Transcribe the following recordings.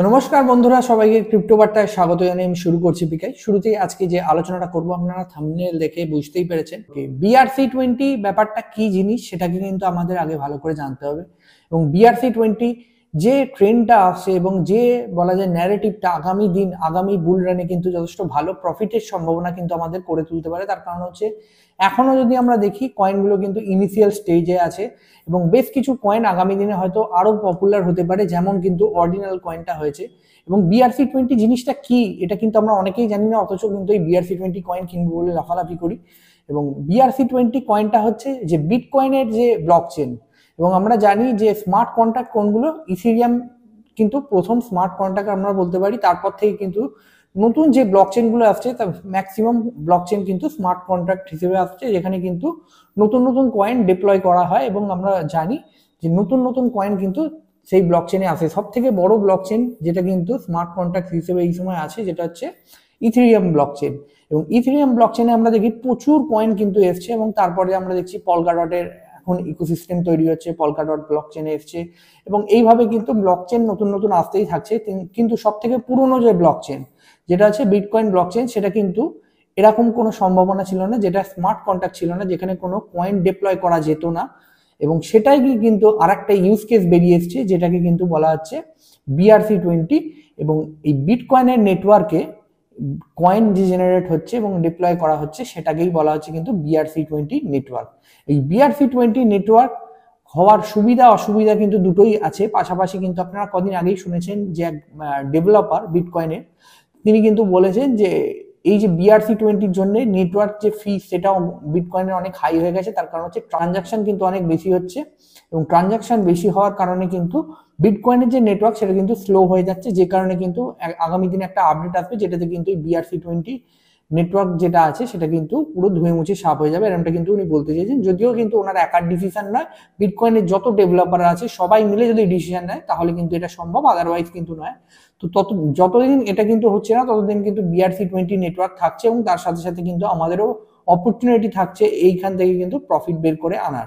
তো নমস্কার বন্ধুরা সবাইকে ক্রিপ্টো বার্তায় স্বাগত জানিয়ে আমি শুরু করছি পিকাই শুরুতেই আজকে যে আলোচনাটা করবো আপনারা থামনেল দেখে বুঝতেই পেরেছেন বিআরসি টোয়েন্টি ব্যাপারটা কি জিনিস সেটাকে কিন্তু আমাদের আগে ভালো করে জানতে হবে এবং বিআরসি টোয়েন্টি যে ট্রেন্ডটা আসছে এবং যে বলা যায় ন্যারেটিভটা আগামী দিন আগামী বুল রানে কিন্তু যথেষ্ট ভালো প্রফিটের সম্ভাবনা কিন্তু আমাদের করে তুলতে পারে তার কারণ হচ্ছে এখনো যদি আমরা দেখি কয়েনগুলো কিন্তু ইনিশিয়াল স্টেজে আছে এবং বেশ কিছু কয়েন আগামী দিনে হয়তো আরও পপুলার হতে পারে যেমন কিন্তু অর্ডিনাল কয়েনটা হয়েছে এবং বিআরসি টোয়েন্টি জিনিসটা কি এটা কিন্তু আমরা অনেকেই জানি না অথচ কিন্তু এই বিআরসি টোয়েন্টি কয়েন কিনবো বলে লাফালাফি করি এবং বিআরসি টোয়েন্টি কয়েনটা হচ্ছে যে বিট কয়েনের যে ব্লক চেন এবং আমরা জানি যে স্মার্ট কন্ট্রাক্ট কোনগুলো ইসিরিয়াম কিন্তু প্রথম স্মার্ট কন্ট্রাক্ট আমরা বলতে পারি তারপর থেকে কিন্তু নতুন যে ব্লক চেনগুলো আসছে তা ম্যাক্সিমাম ব্লক চেন কিন্তু স্মার্ট কন্ট্রাক্ট হিসেবে আসছে যেখানে কিন্তু নতুন নতুন কয়েন ডিপ্লয় করা হয় এবং আমরা জানি যে নতুন নতুন কয়েন কিন্তু সেই ব্লক চেনে আসে সব থেকে বড় ব্লক চেন যেটা কিন্তু স্মার্ট কন্ট্রাক্ট হিসেবে এই সময় আছে যেটা হচ্ছে ইথিরিয়াম ব্লক চেন এবং ইথিরিয়াম ব্লক চেনে আমরা দেখি প্রচুর কয়েন কিন্তু এসছে এবং তারপরে আমরা দেখছি পলগাডটের এখন ইকোসিস্টেম তৈরি হচ্ছে পলকা ডট ব্লক চেনে এসছে এবং এইভাবে কিন্তু ব্লক চেন নতুন নতুন আসতেই থাকছে কিন্তু সব থেকে পুরনো যে ব্লক চেন যেটা আছে বিটকয়েন ব্লক চেন সেটা কিন্তু এরকম কোনো সম্ভাবনা ছিল না যেটা স্মার্ট কন্ট্রাক্ট ছিল না যেখানে কোনো কয়েন ডিপ্লয় করা যেত না এবং সেটাই কিন্তু আর একটা ইউজ কেস বেরিয়ে এসছে যেটাকে কিন্তু বলা হচ্ছে বিআরসি টোয়েন্টি এবং এই বিটকয়েনের নেটওয়ার্কে কয়েন যে জেনারেট হচ্ছে এবং ডিপ্লয় করা হচ্ছে সেটাকেই বলা হচ্ছে কিন্তু বিআরসি টোয়েন্টি নেটওয়ার্ক এই বিআরসি টোয়েন্টি নেটওয়ার্ক হওয়ার সুবিধা অসুবিধা কিন্তু দুটোই আছে পাশাপাশি কিন্তু আপনারা কদিন আগেই শুনেছেন যে এক ডেভেলপার বিটকয়েনের তিনি কিন্তু বলেছেন যে এই যে বিআরসি টোয়েন্টির জন্য নেটওয়ার্ক যে ফি সেটাও বিটকয়েনের অনেক হাই হয়ে গেছে তার কারণ হচ্ছে ট্রানজাকশন কিন্তু অনেক বেশি হচ্ছে এবং ট্রানজাকশন বেশি হওয়ার কারণে কিন্তু বিটকয়েনের যে নেটওয়ার্ক সেটা কিন্তু স্লো হয়ে যাচ্ছে যে কারণে কিন্তু আগামী দিনে একটা আপডেট আসবে যেটাতে কিন্তু বিআরসি টোয়েন্টি নেটওয়ার্ক যেটা আছে সেটা কিন্তু পুরো ধুয়ে মুছে সাপ হয়ে যাবে এরমটা কিন্তু উনি বলতে চেয়েছেন যদিও কিন্তু ওনার একার ডিসিশন নয় বিটকয়েনের যত ডেভেলপার আছে সবাই মিলে যদি ডিসিশন নেয় তাহলে কিন্তু এটা সম্ভব আদারওয়াইজ কিন্তু নয় তো তত যতদিন এটা কিন্তু হচ্ছে না ততদিন কিন্তু বিআরসি টোয়েন্টি নেটওয়ার্ক থাকছে এবং তার সাথে সাথে কিন্তু আমাদেরও অপরচুনিটি থাকছে এইখান থেকে কিন্তু প্রফিট বের করে আনার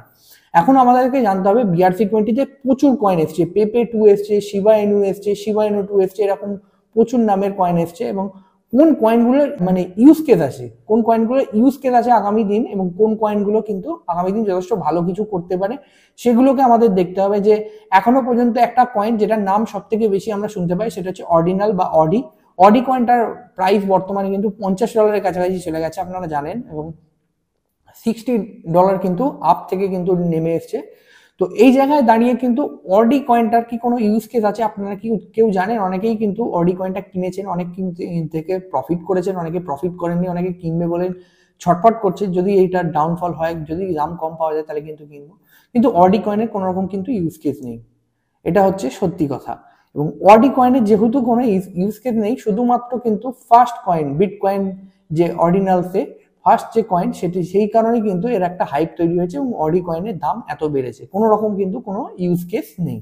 এখন আমাদেরকে জানতে হবে বিআরসি টোয়েন্টিতে প্রচুর কয়েন এসছে পেপে টু এসছে শিবা এনু এসছে শিবা এনু টু এসছে এরকম প্রচুর নামের কয়েন এসছে এবং কোন কয়েনগুলোর মানে ইউজ কেস আছে কোন কয়েনগুলোর ইউজ কেস আছে আগামী দিন এবং কোন কয়েনগুলো কিন্তু আগামী দিন যথেষ্ট ভালো কিছু করতে পারে সেগুলোকে আমাদের দেখতে হবে যে এখনো পর্যন্ত একটা কয়েন যেটার নাম সব থেকে বেশি আমরা শুনতে পাই সেটা হচ্ছে অর্ডিনাল বা অডি অডি কয়েনটার প্রাইস বর্তমানে কিন্তু পঞ্চাশ ডলারের কাছাকাছি চলে গেছে আপনারা জানেন এবং সিক্সটি ডলার কিন্তু আপ থেকে কিন্তু নেমে এসছে তো এই জায়গায় দাঁড়িয়ে কিন্তু অডি কয়েনটার কি কোনো ইউজ কেস আছে আপনারা কি কেউ জানেন অনেকেই কিন্তু অডি কয়েনটা কিনেছেন অনেক থেকে প্রফিট করেছেন অনেকে প্রফিট করেননি অনেকে কিনবে বলেন ছটফট করছে যদি এইটার ডাউনফল হয় যদি দাম কম পাওয়া যায় তাহলে কিন্তু কিনবো কিন্তু অডি কয়েনের কোনো রকম কিন্তু ইউজ কেস নেই এটা হচ্ছে সত্যি কথা এবং অডি কয়েনের যেহেতু কোনো ইউজ কেস নেই শুধুমাত্র কিন্তু ফার্স্ট কয়েন বিট কয়েন যে অর্ডিনালসে ফার্স্ট যে কয়েন সেটি সেই কারণে কিন্তু এর একটা হাইপ তৈরি হয়েছে এবং অডি কয়েনের দাম এত বেড়েছে কোনো রকম কিন্তু কোনো ইউজ কেস নেই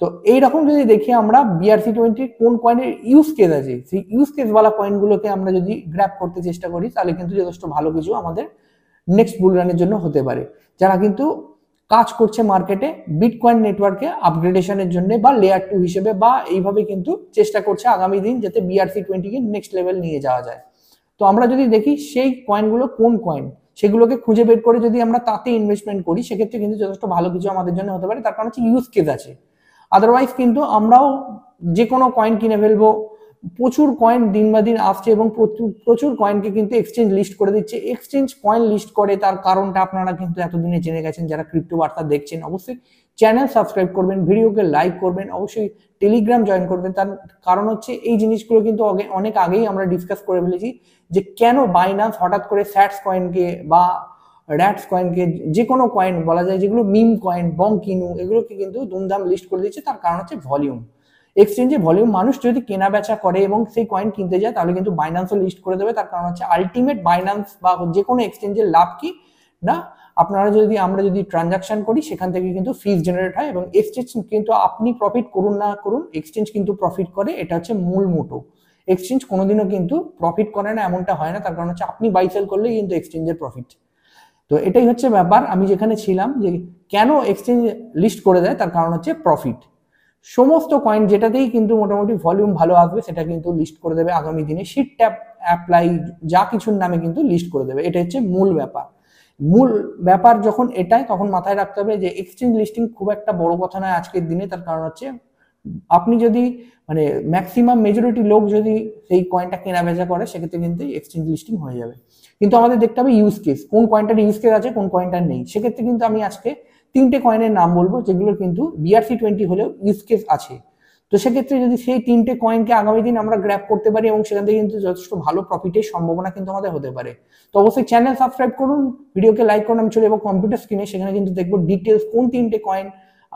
তো এইরকম যদি দেখি আমরা বিআরসি টোয়েন্টি কোন কয়েনের ইউজ কেস আছে সেই ইউজ কেসওয়ালা কয়েনগুলোকে আমরা যদি গ্র্যাপ করতে চেষ্টা করি তাহলে কিন্তু যথেষ্ট ভালো কিছু আমাদের নেক্সট বুল রানের জন্য হতে পারে যারা কিন্তু কাজ করছে মার্কেটে বিট কয়েন নেটওয়ার্কে আপগ্রেডেশনের জন্য বা লেয়ার টু হিসেবে বা এইভাবে কিন্তু চেষ্টা করছে আগামী দিন যাতে বিআরসি টোয়েন্টিকে নেক্সট লেভেল নিয়ে যাওয়া যায় তো আমরা যদি দেখি সেই কয়েনগুলো কোন কয়েন সেগুলোকে খুঁজে বের করে যদি আমরা তাতে ইনভেস্টমেন্ট করি সেক্ষেত্রে কিন্তু যথেষ্ট ভালো কিছু আমাদের জন্য হতে পারে তার কারণ হচ্ছে ইউজ কেস আছে আদারওয়াইজ কিন্তু আমরাও যে কোনো কয়েন কিনে ফেলবো প্রচুর কয়েন দিন বা দিন আসছে এবং প্রচুর কয়েনকে কিন্তু এক্সচেঞ্জ লিস্ট করে দিচ্ছে এক্সচেঞ্জ কয়েন লিস্ট করে তার কারণটা আপনারা কিন্তু এতদিনে জেনে গেছেন যারা ক্রিপ্টো বার্তা দেখছেন অবশ্যই চ্যানেল সাবস্ক্রাইব করবেন ভিডিওকে লাইক করবেন অবশ্যই টেলিগ্রাম জয়েন করবেন তার কারণ হচ্ছে এই জিনিসগুলো কিন্তু অনেক আগেই আমরা ডিসকাস করে ফেলেছি যে কেন বাইনান্স হঠাৎ করে স্যাটস কয়েনকে বা র্যাটস কয়েনকে যে কোনো কয়েন বলা যায় যেগুলো মিম কয়েন বং কিনু এগুলোকে কিন্তু ধুমধাম লিস্ট করে দিচ্ছে তার কারণ হচ্ছে ভলিউম এক্সচেঞ্জে ভলিউম মানুষ যদি কেনা বেচা করে এবং সেই কয়েন কিনতে যায় তাহলে কিন্তু বাইনান্সও লিস্ট করে দেবে তার কারণ হচ্ছে আলটিমেট বাইনান্স বা যে কোনো এক্সচেঞ্জের লাভ কি না আপনারা যদি আমরা যদি ট্রানজাকশন করি সেখান থেকে কিন্তু ফিজ জেনারেট হয় এবং এক্সচেঞ্জ কিন্তু আপনি প্রফিট করুন না করুন এক্সচেঞ্জ কিন্তু প্রফিট করে এটা হচ্ছে মূল মোটো এক্সচেঞ্জ কোনোদিনও কিন্তু প্রফিট করে না এমনটা হয় না তার কারণ হচ্ছে আপনি বাই সেল করলেই কিন্তু এক্সচেঞ্জের প্রফিট তো এটাই হচ্ছে ব্যাপার আমি যেখানে ছিলাম যে কেন এক্সচেঞ্জ লিস্ট করে দেয় তার কারণ হচ্ছে প্রফিট সমস্ত কয়েন যেটাতেই কিন্তু মোটামুটি ভলিউম ভালো আসবে সেটা কিন্তু লিস্ট করে দেবে আগামী দিনে শিট ট্যাপ অ্যাপ্লাই যা কিছুর নামে কিন্তু লিস্ট করে দেবে এটা হচ্ছে মূল ব্যাপার মূল ব্যাপার যখন এটাই তখন মাথায় রাখতে হবে যে এক্সচেঞ্জ লিস্টিং খুব একটা বড় কথা নয় আজকের দিনে তার কারণ হচ্ছে আপনি যদি মানে ম্যাক্সিমাম মেজরিটি লোক যদি সেই কয়েনটা কেনা বেচা করে সেক্ষেত্রে কিন্তু এক্সচেঞ্জ লিস্টিং হয়ে যাবে কিন্তু আমাদের দেখতে হবে ইউজ কেস কোন কয়েনটার ইউজ কেস আছে কোন কয়েনটার নেই সেক্ষেত্রে কিন্তু আমি আজকে তিনটে কয়েনের নাম বলবো যেগুলোর কিন্তু বিআরসি টোয়েন্টি হলেও ইউজ কেস আছে তো সেক্ষেত্রে যদি সেই তিনটে কয়েনকে আগামী দিন আমরা গ্র্যাপ করতে পারি এবং সেখান থেকে কিন্তু যথেষ্ট ভালো প্রফিটের সম্ভাবনা কিন্তু আমাদের হতে পারে তো অবশ্যই চ্যানেল সাবস্ক্রাইব করুন ভিডিওকে লাইক করুন আমি চলে যাবো কম্পিউটার স্ক্রিনে সেখানে কিন্তু দেখবো ডিটেলস কোন তিনটে কয়েন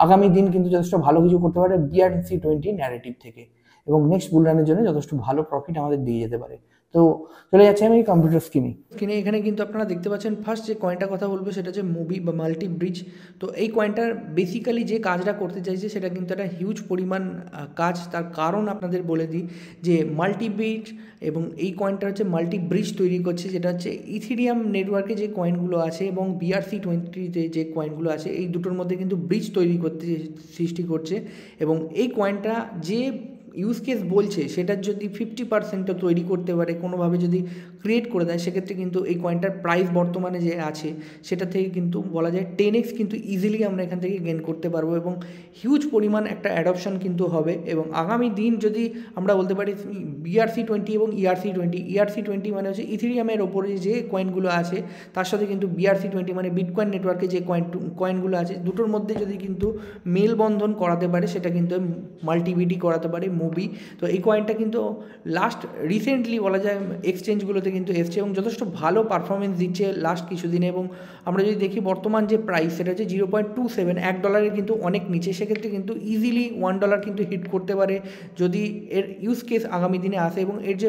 আগামী দিন কিন্তু যথেষ্ট ভালো কিছু করতে পারে বিআরসি টোয়েন্টি ন্যারেটিভ থেকে এবং নেক্সট বুলরানের জন্য যথেষ্ট ভালো প্রফিট আমাদের দিয়ে যেতে পারে তো চলে যাচ্ছে আমি কম্পিউটার স্ক্রিনে স্কিনে এখানে কিন্তু আপনারা দেখতে পাচ্ছেন ফার্স্ট যে কয়েনটার কথা বলবো সেটা হচ্ছে মুভি বা মাল্টি ব্রিজ তো এই কয়েনটার বেসিক্যালি যে কাজটা করতে চাইছে সেটা কিন্তু একটা হিউজ পরিমাণ কাজ তার কারণ আপনাদের বলে দিই যে মাল্টি ব্রিজ এবং এই কয়েনটা হচ্ছে মাল্টি ব্রিজ তৈরি করছে যেটা হচ্ছে ইথিরিয়াম নেটওয়ার্কে যে কয়েনগুলো আছে এবং বিআরসি টোয়েন্টিতে যে কয়েনগুলো আছে এই দুটোর মধ্যে কিন্তু ব্রিজ তৈরি করতে সৃষ্টি করছে এবং এই কয়েনটা যে ইউজ কেস বলছে সেটার যদি ফিফটি পার্সেন্টও তৈরি করতে পারে কোনোভাবে যদি ক্রিয়েট করে দেন সেক্ষেত্রে কিন্তু এই কয়েনটার প্রাইস বর্তমানে যে আছে সেটা থেকে কিন্তু বলা যায় টেন এক্স কিন্তু ইজিলি আমরা এখান থেকে গেন করতে পারবো এবং হিউজ পরিমাণ একটা অ্যাডপশন কিন্তু হবে এবং আগামী দিন যদি আমরা বলতে পারি বিআরসি টোয়েন্টি এবং ইআরসি টোয়েন্টি ইআরসি টোয়েন্টি মানে হচ্ছে ইথিরিয়ামের ওপরে যে কয়েনগুলো আছে তার সাথে কিন্তু বিআরসি টোয়েন্টি মানে বিটকয়েন নেটওয়ার্কে যে কয়েন কয়েনগুলো আছে দুটোর মধ্যে যদি কিন্তু মেলবন্ধন করাতে পারে সেটা কিন্তু মাল্টিভিডি করাতে পারে মুভি তো এই কয়েনটা কিন্তু লাস্ট রিসেন্টলি বলা যায় এক্সচেঞ্জগুলোতে কিন্তু এসছে এবং যথেষ্ট ভালো পারফরমেন্স দিচ্ছে লাস্ট কিছুদিনে এবং আমরা যদি দেখি বর্তমান যে প্রাইস সেটা হচ্ছে জিরো পয়েন্ট টু সেভেন এক ডলারের কিন্তু অনেক নিচে সেক্ষেত্রে কিন্তু ইজিলি ওয়ান ডলার কিন্তু হিট করতে পারে যদি এর ইউজ কেস আগামী দিনে আসে এবং এর যে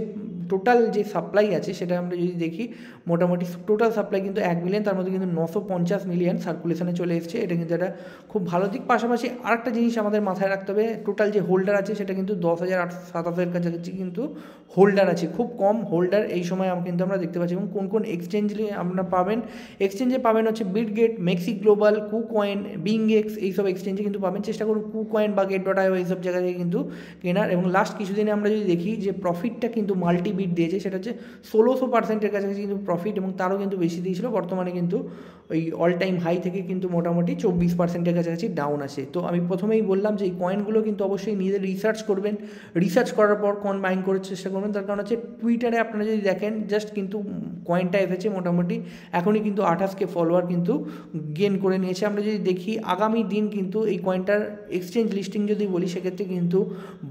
টোটাল যে সাপ্লাই আছে সেটা আমরা যদি দেখি মোটামুটি টোটাল সাপ্লাই কিন্তু এক মিলিয়ন তার মধ্যে কিন্তু নশো পঞ্চাশ মিলিয়ন সার্কুলেশনে চলে এসছে এটা কিন্তু একটা খুব ভালো দিক পাশাপাশি আরেকটা জিনিস আমাদের মাথায় রাখতে হবে টোটাল যে হোল্ডার আছে সেটা কিন্তু দশ হাজার আটশো সাতাশের কাছাকাছি কিন্তু হোল্ডার আছে খুব কম হোল্ডার এই সময় কিন্তু আমরা দেখতে পাচ্ছি এবং কোন কোন এক্সচেঞ্জ আপনারা পাবেন এক্সচেঞ্জে পাবেন হচ্ছে Bitget MEXC global KuCoin BingX এইসব এক্সচেঞ্জে কিন্তু পাবেন চেষ্টা করুন কু কয়েন বা গেট ডট আইও এইসব জায়গা থেকে কিন্তু কেনার এবং লাস্ট কিছুদিনে আমরা যদি দেখি যে প্রফিটটা কিন্তু মাল্টি বিট দিয়েছে সেটা হচ্ছে ষোলোশো পার্সেন্টের কাছাকাছি কিন্তু প্রফিট এবং তারও কিন্তু বেশি দিয়েছিল বর্তমানে কিন্তু ওই অল টাইম হাই থেকে কিন্তু মোটামুটি চব্বিশ পার্সেন্টের কাছাকাছি ডাউন আছে তো আমি প্রথমেই বললাম যে এই কয়েনগুলো কিন্তু অবশ্যই নিজেদের রিসার্চ করবেন রিসার্চ করার পর কয়েন বাইং করার চেষ্টা করবেন তার কারণ হচ্ছে টুইটারে আপনারা যদি দেখেন জাস্ট কিন্তু কয়েনটা এসেছে মোটামুটি এখনই কিন্তু আঠাশকে ফলোয়ার কিন্তু গেন করে নিয়েছে আমরা যদি দেখি আগামী দিন কিন্তু এই কয়েনটার এক্সচেঞ্জ লিস্টিং যদি বলি সেক্ষেত্রে কিন্তু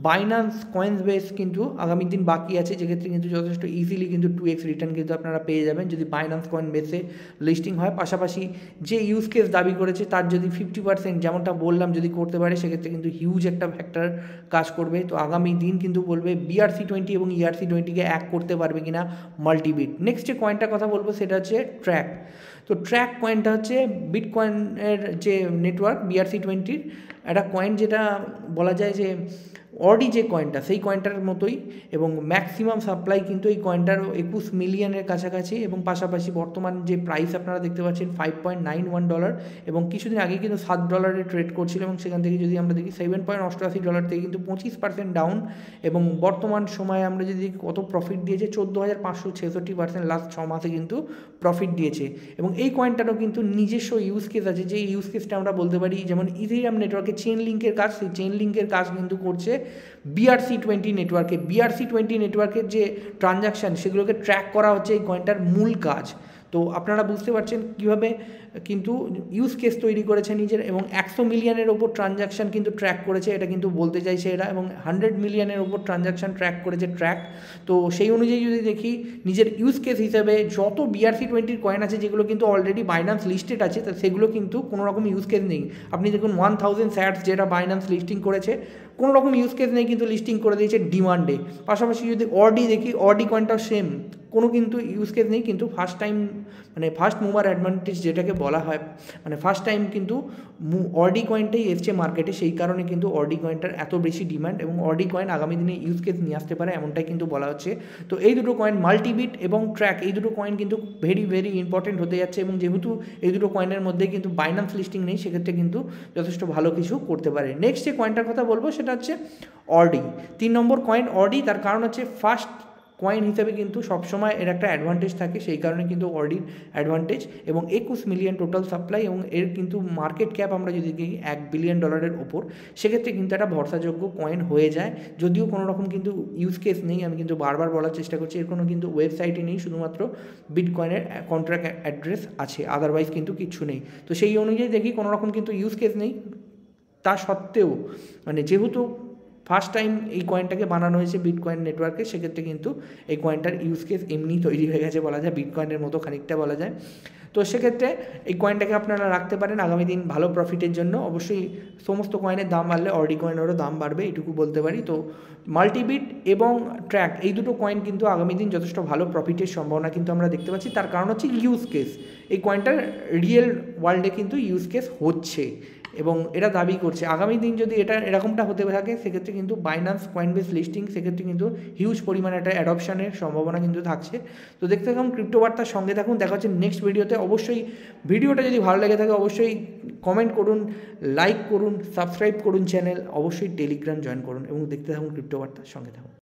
বাইনান্স কয়েন্স বেস কিন্তু আগামী দিন বাকি আছে যেক্ষেত্রে কিন্তু যথেষ্ট ইজিলি কিন্তু টু এক্স রিটার্ন কিন্তু আপনারা পেয়ে যাবেন যদি বাইনান্স কয়েন বেসে লিস্টিং হয় পাশাপাশি যে ইউজ কেস দাবি করেছে তার যদি ফিফটি পার্সেন্ট যেমনটা বললাম যদি করতে পারে সেক্ষেত্রে কিন্তু হিউজ একটা ফ্যাক্টর কাজ করবে তো আগামী দিন কিন্তু বলবে বিআরসি টোয়েন্টি এবং ইআরসি টোয়েন্টিকে অ্যাক করতে পারবে কিনা মাল্টিবিট নেক্সট যে কয়েনটা কথা বলবো সেটা হচ্ছে ট্র্যাক তো ট্র্যাক কয়েনটা হচ্ছে বিট কয়েনের যে নেটওয়ার্ক বিআরসি টোয়েন্টির একটা কয়েন যেটা বলা যায় যে অডি যে কয়েনটা সেই কয়েনটার মতোই এবং ম্যাক্সিমাম সাপ্লাই কিন্তু এই কয়েনটার একুশ মিলিয়নের কাছাকাছি এবং পাশাপাশি বর্তমান যে প্রাইস আপনারা দেখতে পাচ্ছেন five point nine one dollar এবং কিছুদিন আগে কিন্তু সাত ডলারে ট্রেড করছিল এবং সেখান থেকে যদি আমরা দেখি সেভেন পয়েন্ট অষ্টআশি ডলার থেকে কিন্তু পঁচিশ পার্সেন্ট ডাউন এবং বর্তমান সময়ে আমরা যদি কত প্রফিট দিয়েছে চোদ্দো হাজার পাঁচশো ছেষট্টি পার্সেন্ট লাস্ট ছ মাসে কিন্তু প্রফিট দিয়েছে এবং এই কয়েনটারও কিন্তু নিজস্ব ইউজ কেস আছে যে ইউজ কেসটা আমরা বলতে পারি যেমন ইথিরিয়াম নেটওয়ার্কে চেন লিঙ্কের কাজ সেই চেন লিঙ্কের কাজ কিন্তু করছে বিআরসি টোয়েন্টি নেটওয়ার্কে বিআরসি টোয়েন্টি নেটওয়ার্কের যে ট্রানজাকশান সেগুলোকে ট্র্যাক করা হচ্ছে এই কয়েনটার মূল কাজ তো আপনারা বুঝতে পারছেন কীভাবে কিন্তু ইউজ কেস তৈরি করেছে নিজের এবং একশো মিলিয়নের ওপর ট্রানজাকশান কিন্তু ট্র্যাক করেছে এটা কিন্তু বলতে চাইছে এরা এবং হান্ড্রেড মিলিয়নের ওপর ট্রানজাকশান ট্র্যাক করেছে ট্র্যাক তো সেই অনুযায়ী যদি দেখি নিজের ইউজ কেস হিসেবে যত বিআরসি টোয়েন্টির কয়েন আছে যেগুলো কিন্তু অলরেডি বাইনান্স লিস্টেড আছে তো সেগুলো কিন্তু কোনো রকম ইউজ কেস নেই আপনি দেখুন ওয়ান থাউজেন্ড স্যাটস যেটা বাইনান্স লিস্টিং করেছে কোনো রকম ইউজ কেস নেই কিন্তু লিস্টিং করে দিয়েছে ডিমান্ডে পাশাপাশি যদি অডি দেখি অডি কয়েনটাও সেম কোনো কিন্তু ইউজ কেস নেই কিন্তু ফার্স্ট টাইম মানে ফার্স্ট মুভার অ্যাডভান্টেজ যেটাকে বলা হয় মানে ফার্স্ট টাইম কিন্তু অডি কয়েনটাই এসছে মার্কেটে সেই কারণে কিন্তু অডি কয়েনটার এত বেশি ডিমান্ড এবং অডি কয়েন আগামী দিনে ইউজ কেস নিয়ে আসতে পারে এমনটাই কিন্তু বলা হচ্ছে তো এই দুটো কয়েন মাল্টিবিট এবং ট্র্যাক এই দুটো কয়েন কিন্তু ভেরি ভেরি ইম্পর্টেন্ট হতে যাচ্ছে এবং যেহেতু এই দুটো কয়েনের মধ্যে কিন্তু বাইনান্স লিস্টিং নেই সেক্ষেত্রে কিন্তু যথেষ্ট ভালো কিছু করতে পারে নেক্সট যে কয়েনটার কথা বলবো সেটা হচ্ছে অডি তিন নম্বর কয়েন অডি তার কারণ হচ্ছে ফার্স্ট কয়েন হিসেবে কিন্তু সবসময় এর একটা অ্যাডভান্টেজ থাকে সেই কারণে কিন্তু অডির অ্যাডভান্টেজ এবং একুশ মিলিয়ন টোটাল সাপ্লাই এবং এর কিন্তু মার্কেট ক্যাপ আমরা যদি দেখি এক বিলিয়ন ডলারের ওপর সেক্ষেত্রে কিন্তু একটা ভরসাযোগ্য কয়েন হয়ে যায় যদিও কোনো রকম কিন্তু ইউজ কেস নেই আমি কিন্তু বারবার বলার চেষ্টা করছি এর কোনো কিন্তু ওয়েবসাইটে নেই শুধুমাত্র বিট কয়েনের কন্ট্রাক্ট অ্যাড্রেস আছে আদারওয়াইজ কিন্তু কিছু নেই তো সেই অনুযায়ী দেখি কোনো রকম কিন্তু ইউজ কেস নেই তা সত্ত্বেও মানে যেহেতু ফার্স্ট টাইম এই কয়েনটাকে বানানো হয়েছে বিটকয়েন নেটওয়ার্কে সেক্ষেত্রে কিন্তু এই কয়েনটার ইউজ কেস এমনি তৈরি হয়ে গেছে বলা যায় বিটকয়েনের মতো খানিকটা বলা যায় তো সেক্ষেত্রে এই কয়েনটাকে আপনারা রাখতে পারেন আগামী দিন ভালো প্রফিটের জন্য অবশ্যই সমস্ত কয়েনের দাম বাড়লে অর্ডি কয়েনেরও দাম বাড়বে এটুকু বলতে পারি তো মাল্টিবিট এবং ট্র্যাক এই দুটো কয়েন কিন্তু আগামী দিন যথেষ্ট ভালো প্রফিটের সম্ভাবনা কিন্তু আমরা দেখতে পাচ্ছি তার কারণ হচ্ছে ইউজ কেস এই কয়েনটার রিয়েল ওয়ার্ল্ডে কিন্তু ইউজ কেস হচ্ছে এবং এটা দাবি করছে আগামী দিন যদি এটা এরকমটা হতে থাকে সেক্ষেত্রে কিন্তু বাইন্যান্স বেস লিস্টিং সেক্ষেত্রে কিন্তু হিউজ পরিমাণে একটা অ্যাডপশানের সম্ভাবনা কিন্তু থাকছে তো দেখতে থাকুন ক্রিপ্টোবার্তার সঙ্গে থাকুন দেখা হচ্ছে নেক্সট ভিডিওতে অবশ্যই ভিডিওটা যদি ভালো লেগে থাকে অবশ্যই কমেন্ট করুন লাইক করুন সাবস্ক্রাইব করুন চ্যানেল অবশ্যই টেলিগ্রাম জয়েন করুন এবং দেখতে থাকুন ক্রিপ্টোবার্তার সঙ্গে থাকুন